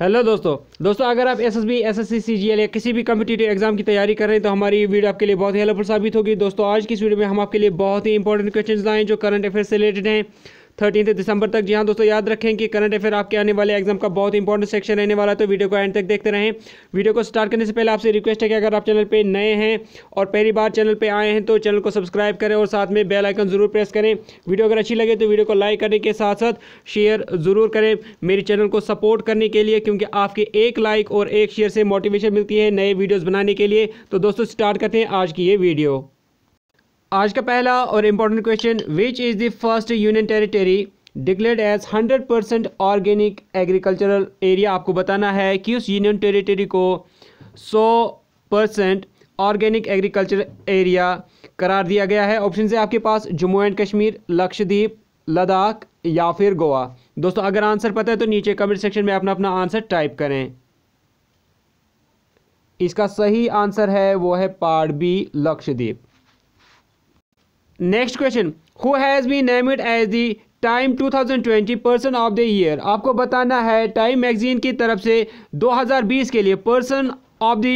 Hello दोस्तों दोस्तों अगर आप S S B S S C C G L या किसी भी कम्पिटेटिव एग्जाम की तैयारी कर रहे हैं तो हमारी वीडियो आपके लिए बहुत ही हेल्पफुल साबित होगी दोस्तों आज की इस वीडियो में हम आपके लिए बहुत ही इंपॉर्टेंट क्वेश्चन लाएँ जो करंट अफेयर से रिलेटेड हैं थर्टीन दिसंबर तक जी हाँ दोस्तों याद रखें कि करंट अफेयर आपके आने वाले एग्जाम का बहुत इंपॉर्टेंट सेक्शन रहने वाला है तो वीडियो को एंड तक देखते रहें वीडियो को स्टार्ट करने से पहले आपसे रिक्वेस्ट है कि अगर आप चैनल पर नए हैं और पहली बार चैनल पर आए हैं तो चैनल को सब्सक्राइब करें और साथ में बेल आइकन जरूर प्रेस करें वीडियो अगर अच्छी लगे तो वीडियो को लाइक करने के साथ साथ शेयर ज़रूर करें मेरे चैनल को सपोर्ट करने के लिए क्योंकि आपके एक लाइक और एक शेयर से मोटिवेशन मिलती है नए वीडियोज़ बनाने के लिए तो दोस्तों स्टार्ट करते हैं आज की ये वीडियो आज का पहला और important question which is the first union territory declare as 100 percent organic agricultural area आपको बताना है कि उस यूनियन टेरिटरी को 100 परसेंट ऑर्गेनिक एग्रीकल्चर एरिया करार दिया गया है ऑप्शन से आपके पास जम्मू एंड कश्मीर लक्षद्वीप लद्दाख या फिर गोवा दोस्तों अगर आंसर पता है तो नीचे कमेंट सेक्शन में अपना अपना आंसर टाइप करें इसका सही आंसर है वो है part B Lakshadweep next question who has been named as the Time 2020 person of the year आपको बताना है टाइम मैगजीन की तरफ से 2020 के लिए पर्सन ऑफ द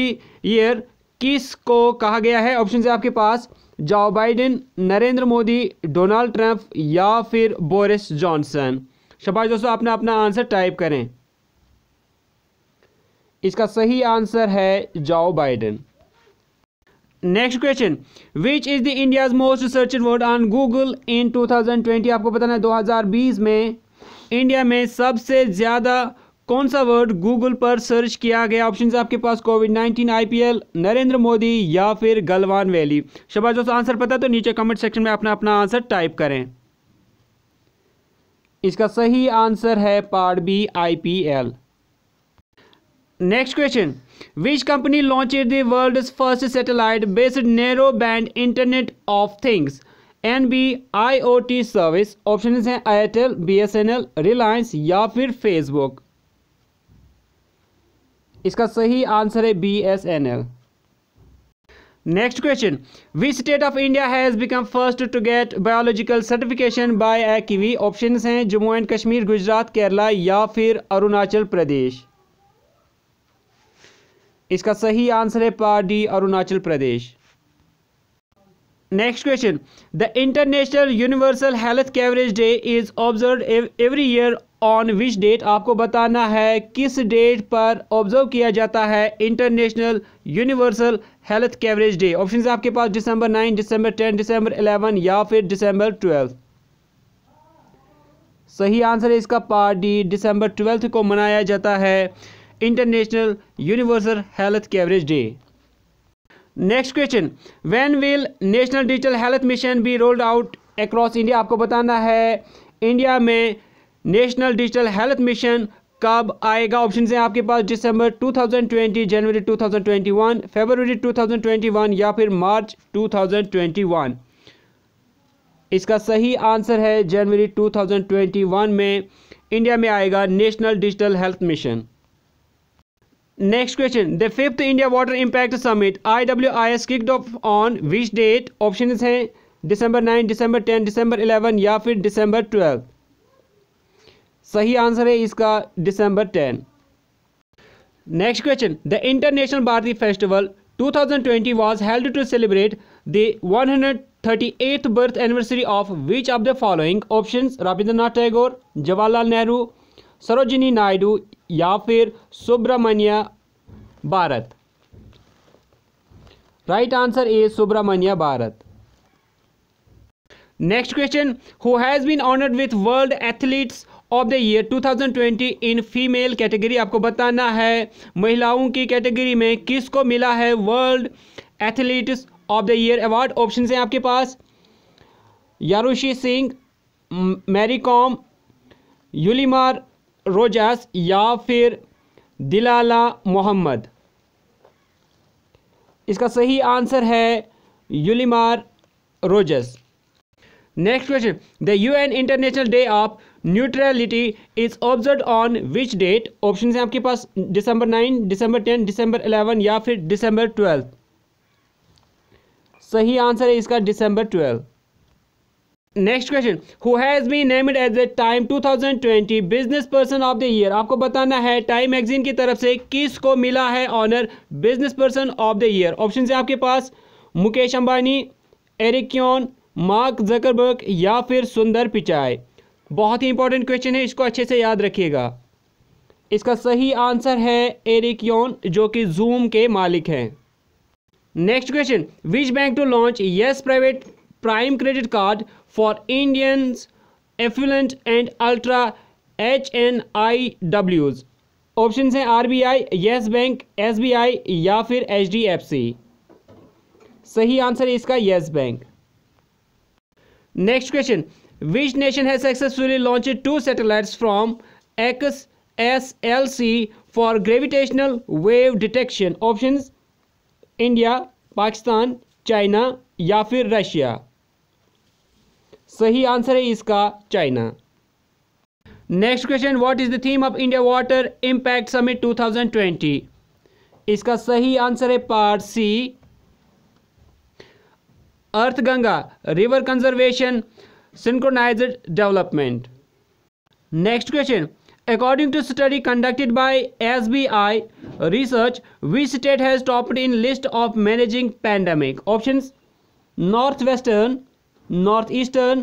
ईयर किस को कहा गया है ऑप्शन से आपके पास Joe Biden Narendra Modi Donald Trump या फिर बोरिस जॉनसन शबाश दोस्तों आपने अपना आंसर टाइप करें इसका सही आंसर है Joe Biden next question which is the India's most research word on Google in 2020 आपको बताना है 2020 में इंडिया में सबसे ज़्यादा कौन सा वर्ड गूगल पर सर्च किया गया ऑप्शन आपके पास कोविड 19 आईपीएल नरेंद्र मोदी या फिर गलवान वैली शबा दोस्तों आंसर पता तो नीचे कमेंट सेक्शन में अपना अपना आंसर टाइप करें इसका सही आंसर है part B IPL next question Next question. World first satellite based narrow band internet of things N B I O T service option हैं Airtel B S N L Reliance या फिर Facebook इसका सही answer है B S N L next question which state of India has become first to get biological certification by a kiwi option हैं Jammu and Kashmir Gujarat Kerala या फिर अरुणाचल प्रदेश इसका सही आंसर है part D Arunachal Pradesh next question the international universal health coverage day is observe every year on which date आपको बताना है किस डेट पर ऑब्जर्व किया जाता है international universal health coverage day option आपके पास दिसंबर नाइन दिसंबर टेन दिसंबर इलेवन या फिर दिसंबर ट्वेल्थ सही आंसर है इसका पार्ट डी दिसंबर ट्वेल्थ को मनाया जाता है international universal health coverage day next question when will national digital health mission be rolled out across India आपको बताना है इंडिया में नेशनल डिजिटल हेल्थ मिशन कब आएगा ऑप्शन है आपके पास दिसंबर 2020 जनवरी 2021 फरवरी 2021 या फिर मार्च 2021 इसका सही आंसर है जनवरी 2021 में इंडिया में आएगा national digital health mission next question the fifth India water impact summit I W I S kicked on which date option हैं दिसंबर नाइन दिसंबर टेन दिसंबर इलेवन या फिर दिसंबर ट्वेल्व सही आंसर है इसका दिसंबर ten next question the international Bharati festival 2020 was held to celebrate the eighth birth anniversary of which of the following option Rabindranath Tagore Jawaharlal Nehru Sarojini Naidu या फिर Subramanya Bharat right answer is Subramanya Bharat next question who has been honoured with world athletes of the year 2020 in female category आपको बताना है महिलाओं की category में किसको मिला है world athletes of the year award option हैं आपके पास यारुषी सिंह मैरी कॉम यूलीमार रोजास या फिर दिलाला मोहम्मद इसका सही आंसर है Yulimar Rojas next question the UN international day of neutrality is observe on which date option है आपके पास दिसंबर नाइन दिसंबर टेन दिसंबर एलेवन या फिर दिसंबर ट्वेल्व सही आंसर है इसका दिसंबर twelve next question who has been named as the Time 2020 business person of the year आपको बताना है टाइम मैगजीन की तरफ से किस को मिला है honour business person of the year option है आपके पास Mukesh Ambani Eric Yuan Mark Zuckerberg या फिर सुंदर पिचाई बहुत ही इंपॉर्टेंट क्वेश्चन है इसको अच्छे से याद रखिएगा इसका सही आंसर है एरिक योन जो कि जूम के मालिक हैं next question which bank to launch Yes Private Prime credit card for Indians affluent and ultra H N I डब्ल्यूज ऑप्शन हैं R B I Yes Bank S B I या फिर एच डी एफ सी सही answer है इसका Yes Bank next question which nation है successfully launch two satellite from X S L C for gravitational wave detection option India Pakistan China या फिर Russia सही answer है इसका China next question what is the theme of India water impact summit 2020 इसका सही answer है part C earth Ganga river conservation synchronized development next question according to study conducted by SBI research which state has topped in list of managing pandemic option north western north eastern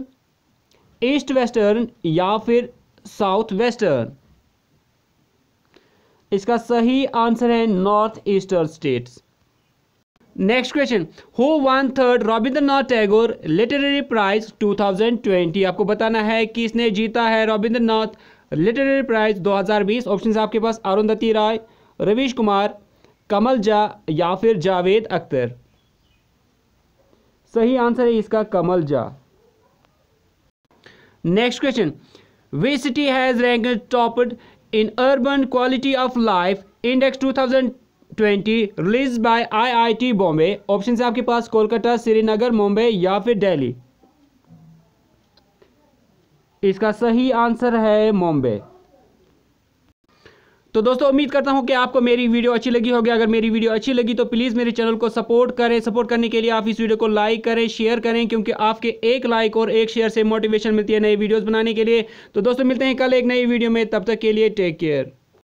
east western या फिर south western इसका सही answer है north eastern states next question who won third Rabindranath Tagore literary prize 2020 आपको बताना है किसने जीता है रविंद्रनाथ लिटरेरी प्राइज 2020 ऑप्शन आपके पास अरुंधति राय रवीश कुमार कमल जा या फिर जावेद अख्तर सही आंसर है इसका Kamal Jha next question way city has rank topped in urban quality of life index 2020 release by IIT Bombay option है आपके पास कोलकाता श्रीनगर मुंबई या फिर दिल्ली इसका सही आंसर है मुंबई तो दोस्तों उम्मीद करता हूँ कि आपको मेरी वीडियो अच्छी लगी होगी अगर मेरी वीडियो अच्छी लगी तो प्लीज़ मेरे चैनल को सपोर्ट करें सपोर्ट करने के लिए आप इस वीडियो को लाइक करें शेयर करें क्योंकि आपके एक लाइक और एक शेयर से मोटिवेशन मिलती है नई वीडियोज़ बनाने के लिए तो दोस्तों मिलते हैं कल एक नई वीडियो में तब तक के लिए टेक केयर